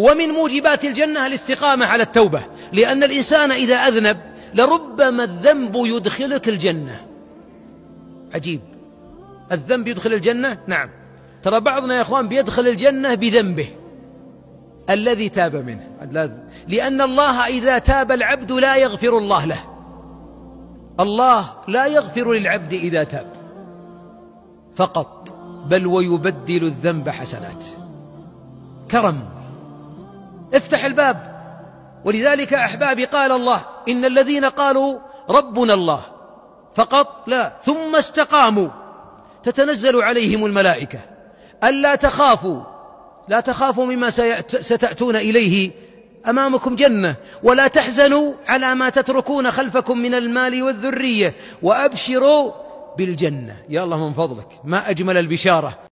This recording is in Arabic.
ومن موجبات الجنة الاستقامة على التوبة لأن الإنسان إذا أذنب لربما الذنب يدخلك الجنة عجيب الذنب يدخل الجنة نعم ترى بعضنا يا أخوان بيدخل الجنة بذنبه الذي تاب منه لأن الله إذا تاب العبد لا يغفر الله له الله لا يغفر للعبد إذا تاب فقط بل ويبدل الذنب حسنات كرم افتح الباب ولذلك أحبابي قال الله إن الذين قالوا ربنا الله فقط لا ثم استقاموا تتنزل عليهم الملائكة ألا تخافوا لا تخافوا مما ستأتون إليه أمامكم جنة ولا تحزنوا على ما تتركون خلفكم من المال والذرية وأبشروا بالجنة يا الله من فضلك ما أجمل البشارة